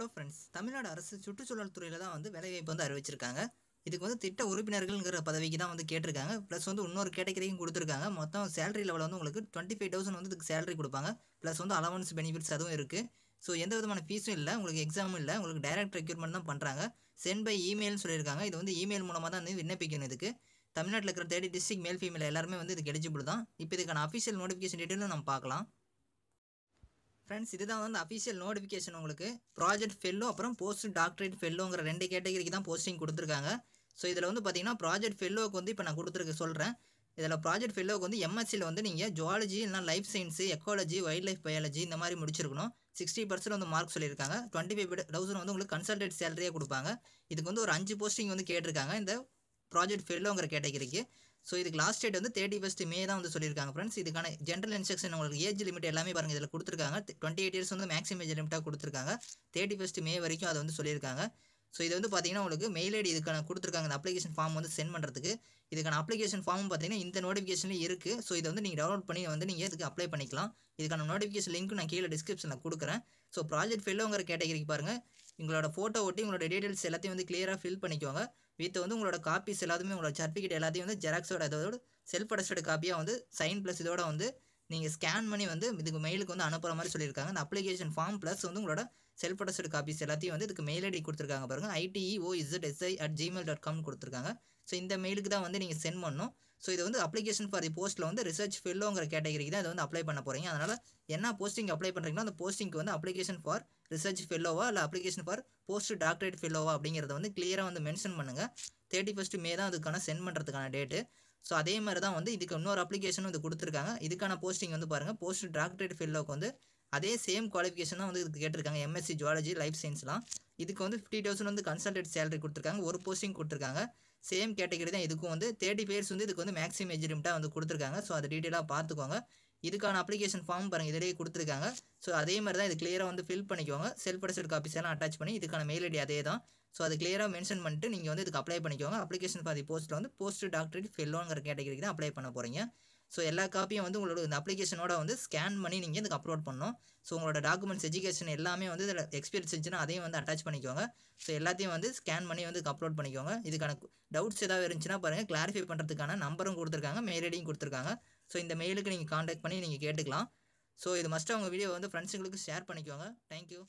hello friends Tamil Nadu அரசு சுற்றுச்சூழல் துறையில் தான் வந்து வேலைவாய்ப்பு வந்து அறிவிச்சிருக்காங்க இதுக்கு வந்து திட்ட உறுப்பினர்கள்ங்கிற பதவிக்கு தான் வந்து கேட்டிருக்காங்க ப்ளஸ் வந்து இன்னொரு கேட்டகரியும் கொடுத்துருக்காங்க மொத்தம் சேலரி லெவல் வந்து உங்களுக்கு டுவெண்ட்டி ஃபைவ் தௌசண்ட் வந்து இதுக்கு சேலரி கொடுப்பாங்க ப்ளஸ் வந்து அலவன்ஸ் பெனிஃபிட்ஸ் அதுவும் இருக்குது ஸோ எந்த விதமான ஃபீஸும் இல்லை உங்களுக்கு எக்ஸாமும் இல்லை உங்களுக்கு டைரக்ட் ரெக்யூர்மெண்ட் தான் பண்ணுறாங்க சென்ட் பை இமெயில்னு சொல்லியிருக்காங்க இது வந்து இமெயில் மூலமாக தான் வந்து விண்ணப்பிக்கணும் இதுக்கு தமிழ்நாட்டில் இருக்கிற தேர்ட்டி டிஸ்ட்ரிக் மேல் ஃபீமேல் எல்லாருமே வந்து இது எலிஜிபிள் தான் இப்போ இதுக்கான அஃபிஷியல் நோட்டிஃபிகேஷன் டீட்டெயிலும் நம்ம பார்க்கலாம் ஃப்ரெண்ட்ஸ் இதுதான் வந்து அஃபிஷியல் நோட்டிஃபிகேஷன் உங்களுக்கு ப்ராஜெக்ட் ஃபெல்லோ அப்புறம் போஸ்ட் டாக்டரேட் ஃபெல்லோங்கிற ரெண்டு கேட்டகரிக்கு தான் போஸ்டிங் கொடுத்துருக்காங்க ஸோ இதில் வந்து பார்த்தீங்கன்னா ப்ராஜெக்ட் ஃபெல்லோவுக்கு வந்து இப்போ நான் கொடுத்துருக்க சொல்கிறேன் இதில் ப்ராஜெக்ட் ஃபெல்லோவுக்கு வந்து எம்எஸ்சியில் வந்து நீங்கள் ஜுவாலஜி இல்லைனா life science ecology wildlife biology இந்த மாதிரி முடிச்சிருக்கணும் சிக்ஸ்டி பர்சன்ட் வந்து மார்க் சொல்லியிருக்காங்க டுவெண்ட்டி ஃபைவ் தௌசண்ட் வந்து உங்களுக்கு கன்சல்டேட் சேலரியாக கொடுப்பாங்க இதுக்கு வந்து ஒரு அஞ்சு போஸ்டிங் வந்து கேட்டிருக்காங்க இந்த ப்ராஜெக்ட் ஃபெல்லோங்கிற கேட்டகரிக்கு ஸோ இதுக்கு லாஸ்ட் டேட் வந்து தேர்ட்டி ஃபஸ்ட் மே தான் வந்து சொல்லியிருக்காங்க ஃப்ரெண்ட்ஸ் இதுக்கான ஜென்ரல் இன்ஸ்ட்ரக்ஷன் உங்களுக்கு ஏஜ் லிமிட் எல்லாமே பாருங்கள் இதில் கொடுத்துருக்காங்க டுவெண்ட்டி எயிட் இயர்ஸ் வந்து மேக்ஸிமம் ஏஜ் லிமிட்டாக கொடுத்துருக்காங்க தேர்ட்டி ஃபஸ்ட் மே வரைக்கும் அதை வந்து சொல்லியிருக்காங்க ஸோ இது வந்து பார்த்தீங்கன்னா உங்களுக்கு மெயில் ஐடி இதுக்கான கொடுத்துருக்காங்க அந்த அப்ளிகேஷன் ஃபார்ம் வந்து சென்ட் பண்ணுறதுக்கு இதுக்கான அப்ளிகேஷன் ஃபார்ம் பார்த்தீங்கன்னா இந்த நோட்டிஃபிகேஷனில் இருக்குது ஸோ இதை வந்து நீங்கள் டவுன்லோட் பண்ணி வந்து நீங்கள் இதுக்கு அப்ளை பண்ணிக்கலாம் இதுக்கான நோட்டிஃபிகேஷன் லிங்க் நான் கீழே டிஸ்கிரிப்ஷனில் கொடுக்குறேன் ஸோ ப்ராஜெக்ட் ஃபெல்லோங்கிற கேட்டகரிக்கு பாருங்கள் உங்களோட ஃபோட்டோ ஒட்டி உங்களோட டீட்டெயில்ஸ் எல்லாத்தையும் வந்து கிளியராக ஃபில் பண்ணிக்கோங்க வித் வந்து உங்களோட காப்பீஸ் எல்லாத்தையுமே உங்களோட சர்டிஃபிகேட் எல்லாத்தையும் வந்து ஜெராக்ஸோட அதோட செல்ஃப் அடஸ்டட் காப்பியாக வந்து சைன் ப்ளஸ் இதோட வந்து நீங்கள் ஸ்கேன் பண்ணி வந்து இதுக்கு மெயிலுக்கு வந்து அனுப்புகிற மாதிரி சொல்லியிருக்காங்க அந்த அப்ளிகேஷன் ஃபார்ம் ப்ளஸ் வந்து உங்களோட செல்ஃப் அட்டஸ்ட் காப்பீஸ் எல்லாத்தையும் வந்து இதுக்கு மெயில் ஐடி கொடுத்துருக்காங்க பாருங்கள் I D E O Z S I e at Gmail dot com கொடுத்துருக்காங்க ஸோ இந்த மெயிலுக்கு தான் வந்து நீங்கள் சென்ட் பண்ணணும் ஸோ இது வந்து அப்ளிகேஷன் ஃபார் தி போஸ்ட்டில் வந்து ரிசர்ச் ஃபெல்லோங்கிற கேட்டகரிக்கு தான் இதை வந்து அப்ளை பண்ண போகிறீங்க அதனால் என்ன போஸ்டிங் அப்ளை பண்ணுறீங்களோ அந்த போஸ்டிங்க்கு வந்து அப்ளிகேஷன் ஃபார் ரிசர்ச் ஃபெல்லோவா இல்லை அப்ளிகேஷன் ஃபார் போஸ்ட் டாக்டரேட் ஃபெல்லோவா அப்படிங்கிறத வந்து கிளியராக வந்து மென்ஷன் பண்ணுங்கள் தேர்ட்டி ஃபஸ்ட்டு மே தான் அதுக்கான சென்ட் பண்ணுறதுக்கான டேட்டு ஸோ அதே மாதிரி தான் வந்து இதுக்கு இன்னொரு அப்ளிகேஷனும் இது கொடுத்துருக்காங்க இதுக்கான போஸ்டிங் வந்து பாருங்கள் போஸ்ட் டாக்டரேட் ஃபீல்டுக்கு வந்து அதே சேம் குவாலிஃபிகேஷன் தான் வந்து இதுக்கு கேட்டிருக்காங்க எம்எஸ்சி ஜுவாலஜி லைஃப் சயின்ஸ்லாம் இதுக்கு வந்து ஃபிஃப்டி தௌசண்ட் வந்து கன்சல்டேட் சேலரி கொடுத்துருக்காங்க ஒரு போஸ்டிங் கொடுத்துருக்காங்க சேம் கேட்டகரி தான் இதுக்கும் வந்து தேர்ட்டி பேர்ஸ் வந்து இதுக்கு வந்து மேக்ஸிமம் எஜிரிமெண்ட்டாக வந்து கொடுத்துருக்காங்க ஸோ அதை டீட்டெயிலாக பார்த்துக்கோங்க இதுக்கான அப்ளிகேஷன் ஃபார்ம் பாருங்கள் இதிலேயே கொடுத்துருக்காங்க ஸோ அதே மாதிரி தான் இது கிளியராக வந்து ஃபில் பண்ணிக்கோங்க செல்ஃப் அடஸ்ட் காப்பீஸ் எல்லாம் அட்டாச் பண்ணி இதுக்கான மெயில் ஐடி அதே தான் ஸோ அது கிளியராக மென்ஷன் பண்ணிட்டு நீங்கள் வந்து இதுக்கு அப்ளை பண்ணிக்கோங்க அப்ளிகேஷன் ஃபார் தி போஸ்ட்டில் வந்து போஸ்ட் டாக்டரேட் ஃபெல்லோங்கிற கேட்டகரிக்கு தான் அப்ளை பண்ண போகிறீங்க ஸோ எல்லா காப்பியும் வந்து உங்களோட இந்த அப்ளிகேஷனோட வந்து ஸ்கேன் பண்ணி நீங்கள் இதுக்கு அப்லோட் பண்ணணும் ஸோ உங்களோட டாக்குமெண்ட்ஸ் எஜுகேஷன் எல்லாமே வந்து இதில் எக்ஸ்பீரியன்ஸ் இருந்துச்சுன்னா அதையும் வந்து அட்டாச் பண்ணிக்கோங்க ஸோ எல்லாத்தையும் வந்து ஸ்கேன் பண்ணி வந்து அப்லோட் பண்ணிக்கோங்க இதுக்கான டவுட்ஸ் ஏதாவது இருந்துச்சுன்னா பாருங்கள் கிளாரிஃபை பண்ணுறதுக்கான நம்பரும் கொடுத்துருக்காங்க மெயில் ஐடியும் கொடுத்துருக்காங்க ஸோ இந்த மெயிலுக்கு நீங்கள் காண்டாக்ட் பண்ணி நீங்கள் கேட்டுக்கலாம் ஸோ இது மஸ்ட்டு அவங்க வீடியோ வந்து ஃப்ரெண்ட்ஸுங்களுக்கு ஷேர் பண்ணிக்கோங்க தேங்க்யூ